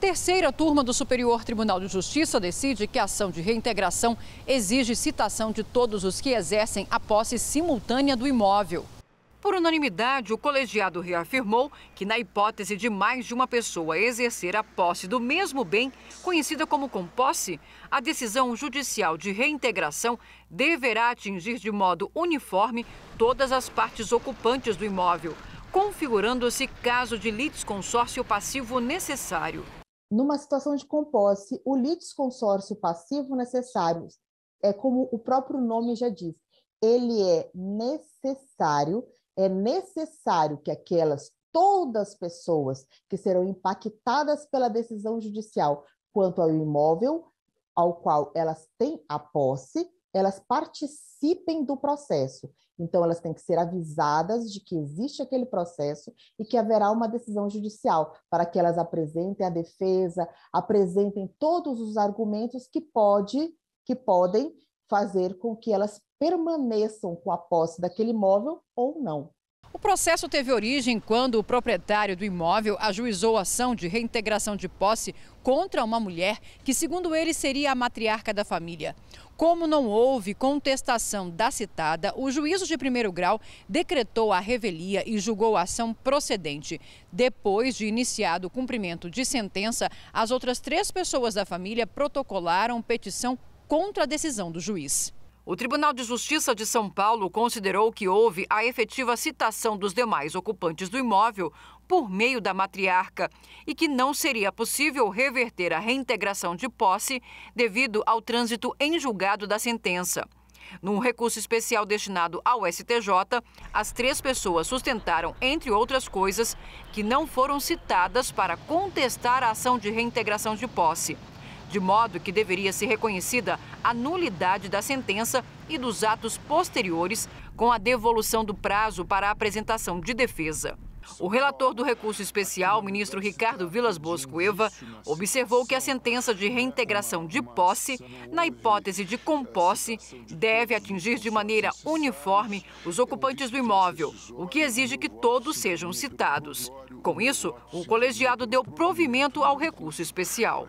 Terceira turma do Superior Tribunal de Justiça decide que a ação de reintegração exige citação de todos os que exercem a posse simultânea do imóvel. Por unanimidade, o colegiado reafirmou que, na hipótese de mais de uma pessoa exercer a posse do mesmo bem, conhecida como composse, a decisão judicial de reintegração deverá atingir de modo uniforme todas as partes ocupantes do imóvel, configurando-se caso de litisconsórcio passivo necessário numa situação de composse, o litisconsórcio passivo necessário, é como o próprio nome já diz, ele é necessário, é necessário que aquelas todas as pessoas que serão impactadas pela decisão judicial quanto ao imóvel ao qual elas têm a posse elas participem do processo. Então, elas têm que ser avisadas de que existe aquele processo e que haverá uma decisão judicial, para que elas apresentem a defesa, apresentem todos os argumentos que, pode, que podem fazer com que elas permaneçam com a posse daquele imóvel ou não. O processo teve origem quando o proprietário do imóvel ajuizou a ação de reintegração de posse contra uma mulher que, segundo ele, seria a matriarca da família. Como não houve contestação da citada, o juízo de primeiro grau decretou a revelia e julgou a ação procedente. Depois de iniciado o cumprimento de sentença, as outras três pessoas da família protocolaram petição contra a decisão do juiz. O Tribunal de Justiça de São Paulo considerou que houve a efetiva citação dos demais ocupantes do imóvel por meio da matriarca e que não seria possível reverter a reintegração de posse devido ao trânsito em julgado da sentença. Num recurso especial destinado ao STJ, as três pessoas sustentaram, entre outras coisas, que não foram citadas para contestar a ação de reintegração de posse de modo que deveria ser reconhecida a nulidade da sentença e dos atos posteriores com a devolução do prazo para a apresentação de defesa. O relator do recurso especial, ministro Ricardo Vilas Bosco Eva, observou que a sentença de reintegração de posse, na hipótese de composse, deve atingir de maneira uniforme os ocupantes do imóvel, o que exige que todos sejam citados. Com isso, o colegiado deu provimento ao recurso especial.